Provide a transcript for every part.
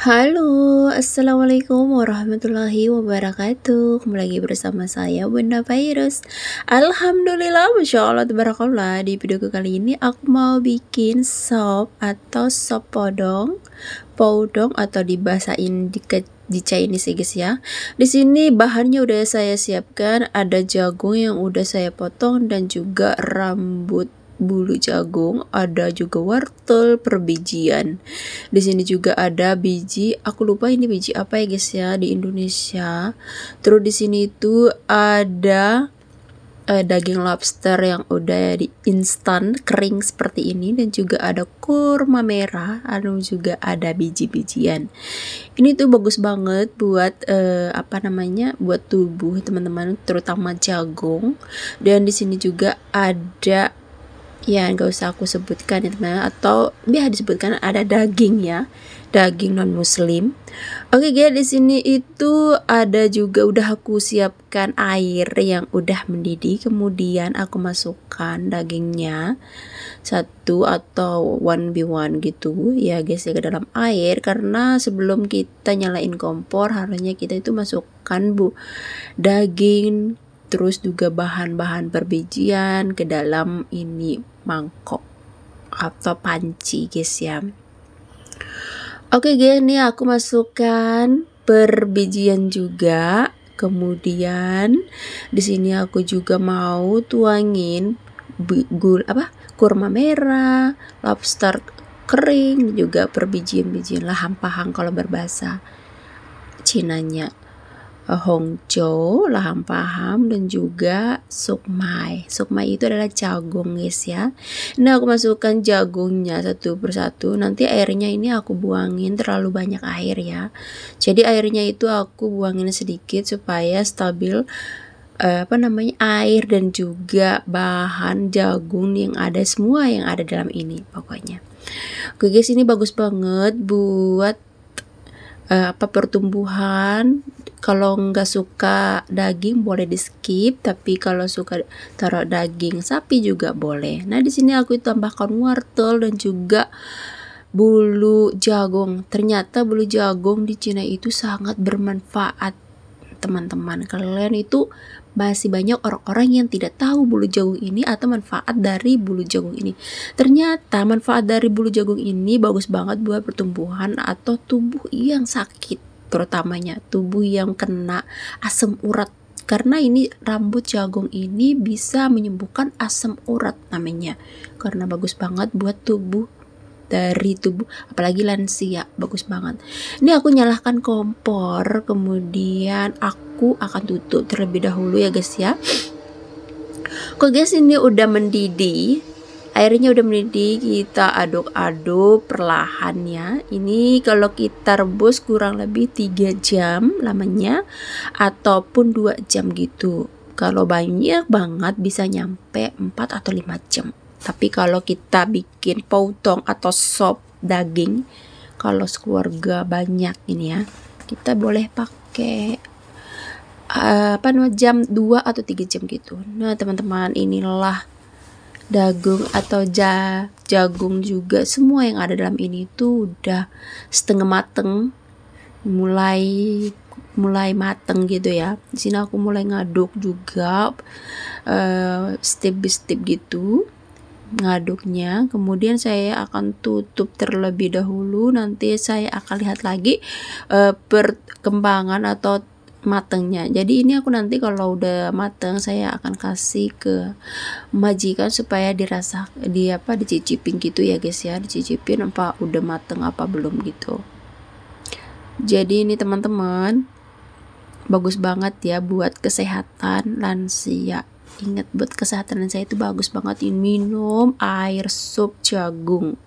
Halo, Assalamualaikum warahmatullahi wabarakatuh Kembali lagi bersama saya Bunda Virus Alhamdulillah, Masya Allah, Tabarakallah Di video kali ini aku mau bikin sop atau sop podong Podong atau dibasain di di sih guys ya. Di sini bahannya udah saya siapkan, ada jagung yang udah saya potong dan juga rambut bulu jagung, ada juga wortel perbijian. Di sini juga ada biji, aku lupa ini biji apa ya guys ya di Indonesia. Terus di sini itu ada eh, daging lobster yang udah di instan kering seperti ini dan juga ada kurma merah, ada anu juga ada biji-bijian. Ini tuh bagus banget buat eh, apa namanya? buat tubuh teman-teman terutama jagung. Dan di sini juga ada ya nggak usah aku sebutkan ya teman atau biar disebutkan ada daging ya daging non muslim oke okay, guys di sini itu ada juga udah aku siapkan air yang udah mendidih kemudian aku masukkan dagingnya satu atau one by one gitu ya guys ya ke dalam air karena sebelum kita nyalain kompor harusnya kita itu masukkan bu daging terus juga bahan-bahan perbijian ke dalam ini mangkok atau panci guys ya oke guys ini aku masukkan perbijian juga kemudian di sini aku juga mau tuangin gul apa kurma merah lobster kering juga perbijian-bijian lah hampahang kalau berbahasa Cinanya Eh, hongco, laham paham dan juga sukmai. Sukmai itu adalah jagung guys ya. Nah aku masukkan jagungnya satu persatu. Nanti airnya ini aku buangin terlalu banyak air ya. Jadi airnya itu aku buangin sedikit supaya stabil eh, apa namanya air dan juga bahan jagung yang ada semua yang ada dalam ini pokoknya. Oke guys ini bagus banget buat uh, apa pertumbuhan kalau nggak suka daging boleh di skip tapi kalau suka taruh daging sapi juga boleh nah di sini aku tambahkan wortel dan juga bulu jagung ternyata bulu jagung di Cina itu sangat bermanfaat teman-teman kalian itu masih banyak orang-orang yang tidak tahu bulu jagung ini atau manfaat dari bulu jagung ini ternyata manfaat dari bulu jagung ini bagus banget buat pertumbuhan atau tubuh yang sakit terutamanya tubuh yang kena asam urat karena ini rambut jagung ini bisa menyembuhkan asam urat namanya karena bagus banget buat tubuh dari tubuh apalagi lansia bagus banget ini aku nyalakan kompor kemudian aku akan tutup terlebih dahulu ya guys ya kok guys ini udah mendidih airnya udah mendidih kita aduk-aduk perlahan ya ini kalau kita rebus kurang lebih 3 jam lamanya ataupun 2 jam gitu kalau banyak banget bisa nyampe 4 atau 5 jam tapi kalau kita bikin potong atau sop daging, kalau keluarga banyak ini ya, kita boleh pakai uh, apa namanya jam 2 atau 3 jam gitu. Nah, teman-teman, inilah dagung atau ja, jagung juga semua yang ada dalam ini itu udah setengah mateng mulai mulai mateng gitu ya di sini aku mulai ngaduk juga uh, step by step gitu ngaduknya, kemudian saya akan tutup terlebih dahulu nanti saya akan lihat lagi e, perkembangan atau matangnya jadi ini aku nanti kalau udah mateng saya akan kasih ke majikan supaya dirasa di apa dicicipin gitu ya guys ya dicicipin apa udah mateng apa belum gitu jadi ini teman-teman bagus banget ya buat kesehatan lansia ingat buat kesehatan saya itu bagus banget ini minum air sup jagung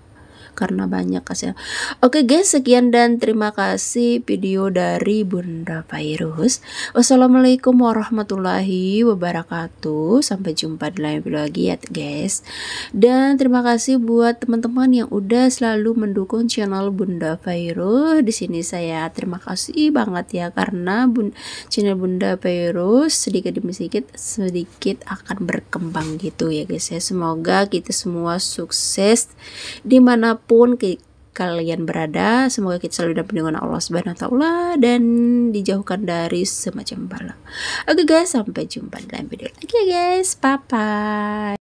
karena banyak kasih. Oke guys, sekian dan terima kasih video dari Bunda Virus. Wassalamualaikum warahmatullahi wabarakatuh. Sampai jumpa di lain video lagi ya guys. Dan terima kasih buat teman-teman yang udah selalu mendukung channel Bunda Virus. Di sini saya terima kasih banget ya karena bun channel Bunda Virus sedikit demi sedikit sedikit akan berkembang gitu ya guys ya. Semoga kita semua sukses dimanapun dimanapun kalian berada semoga kita selalu dalam perlindungan Allah Subhanahu wa taala dan dijauhkan dari semacam bala. Oke okay guys, sampai jumpa di lain video lagi ya guys. Bye bye.